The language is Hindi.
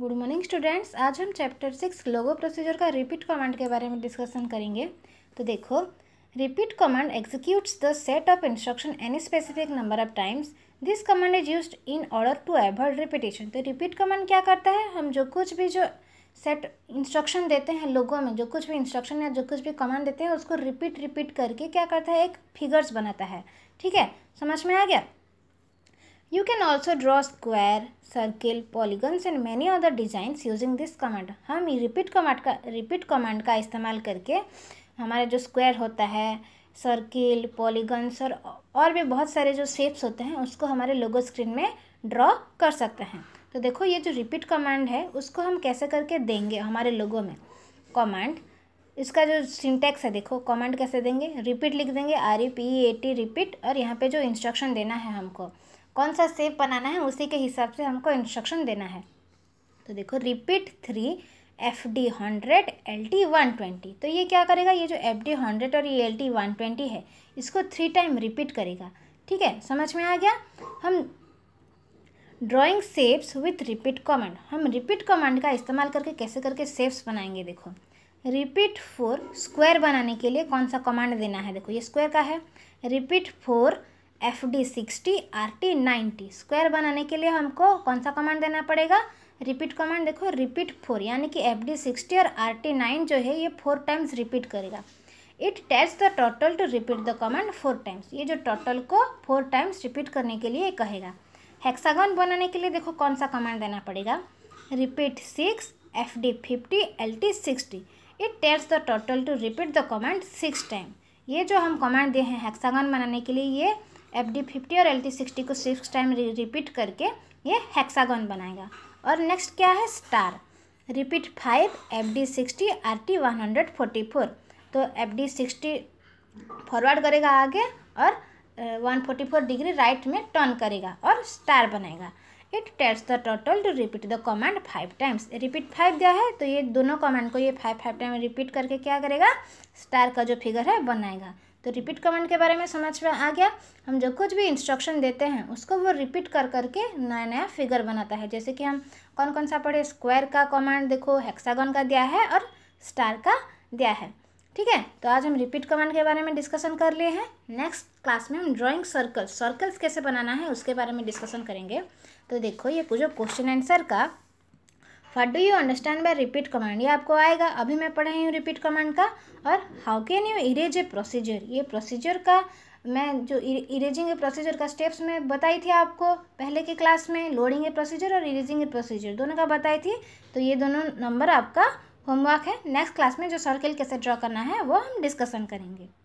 गुड मॉर्निंग स्टूडेंट्स आज हम चैप्टर सिक्स लोगो प्रोसीजर का रिपीट कमांड के बारे में डिस्कशन करेंगे तो देखो repeat command executes the set of instruction any specific number of times this command is use in order to avoid repetition तो रिपीट कमांड क्या करता है हम जो कुछ भी जो सेट इंस्ट्रक्शन देते हैं लोगों में जो कुछ भी इंस्ट्रक्शन या जो कुछ भी कमांड देते हैं उसको रिपीट रिपीट करके क्या करता है एक फिगर्स बनाता है ठीक है समझ में आ गया You can also draw square, circle, polygons and many other designs using this command. हम repeat command का repeat command का इस्तेमाल करके हमारा जो square होता है सर्किल पॉलीगन्स और और भी बहुत सारे जो शेप्स होते हैं उसको हमारे लोगो स्क्रीन में ड्रॉ कर सकते हैं तो देखो ये जो रिपीट कमांड है उसको हम कैसे करके देंगे हमारे लोगों में कमांड इसका जो सिंटेक्स है देखो कमांड कैसे देंगे रिपीट लिख देंगे R E P A T repeat और यहाँ पे जो इंस्ट्रक्शन देना है हमको कौन सा सेप बनाना है उसी के हिसाब से हमको इंस्ट्रक्शन देना है तो देखो repeat three F D hundred L T one twenty तो ये क्या करेगा ये जो एफ डी हंड्रेड और ये एल टी वन ट्वेंटी है इसको थ्री टाइम रिपीट करेगा ठीक है समझ में आ गया हम drawing shapes with repeat command हम रिपीट कमांड का इस्तेमाल करके कैसे करके सेप्स बनाएंगे देखो रिपीट फोर स्क्वायर बनाने के लिए कौन सा कमांड देना है देखो ये स्क्वायर का है repeat four F D sixty R T ninety square बनाने के लिए हमको कौन सा कमांड देना पड़ेगा रिपीट कमांड देखो रिपीट फोर यानी कि एफ डी सिक्सटी और आर टी नाइन जो है ये फोर टाइम्स रिपीट करेगा it tells the turtle to repeat the command four times ये जो टोटल को फोर टाइम्स रिपीट करने के लिए कहेगा हेक्सागन बनाने के लिए देखो कौन सा कमांड देना पड़ेगा repeat six F D fifty L T sixty it tells the turtle to repeat the command six time ये जो हम कमांड दिए हैं हेक्सागन बनाने के लिए ये एफ डी फिफ्टी और एल टी सिक्सटी को सिक्स टाइम रिपीट करके ये हेक्सागन बनाएगा और नेक्स्ट क्या है star repeat five F D sixty R T one hundred forty four तो एफ डी सिक्सटी फॉरवर्ड करेगा आगे और one forty four degree right में टर्न करेगा और स्टार बनाएगा it tells the turtle to repeat the command five times repeat five दिया है तो ये दोनों कमांड को ये फाइव फाइव टाइम रिपीट करके क्या करेगा स्टार का जो फिगर है बनाएगा तो रिपीट कमांड के बारे में समझ में आ गया हम जो कुछ भी इंस्ट्रक्शन देते हैं उसको वो रिपीट कर करके नया नया फिगर बनाता है जैसे कि हम कौन कौन सा पढ़े स्क्वायर का कमांड देखो हेक्सागन का दिया है और स्टार का दिया है ठीक है तो आज हम रिपीट कमांड के बारे में डिस्कशन कर लिए हैं नेक्स्ट क्लास में हम ड्राइंग सर्कल सर्कल्स कैसे बनाना है उसके बारे में डिस्कशन करेंगे तो देखो ये जो क्वेश्चन आंसर का what do you understand by repeat command ये आपको आएगा अभी मैं रही हूँ रिपीट कमांड का और how can you erase a procedure ये प्रोसीजर का मैं जो इरेजिंग ए प्रोसीजर का स्टेप्स मैं बताई थी आपको पहले की क्लास में लोडिंग ए प्रोसीजर और इरेजिंग ए प्रोसीजर दोनों का बताई थी तो ये दोनों नंबर आपका होमवर्क है नेक्स्ट क्लास में जो सर्किल कैसे ड्रॉ करना है वो हम डिस्कशन करेंगे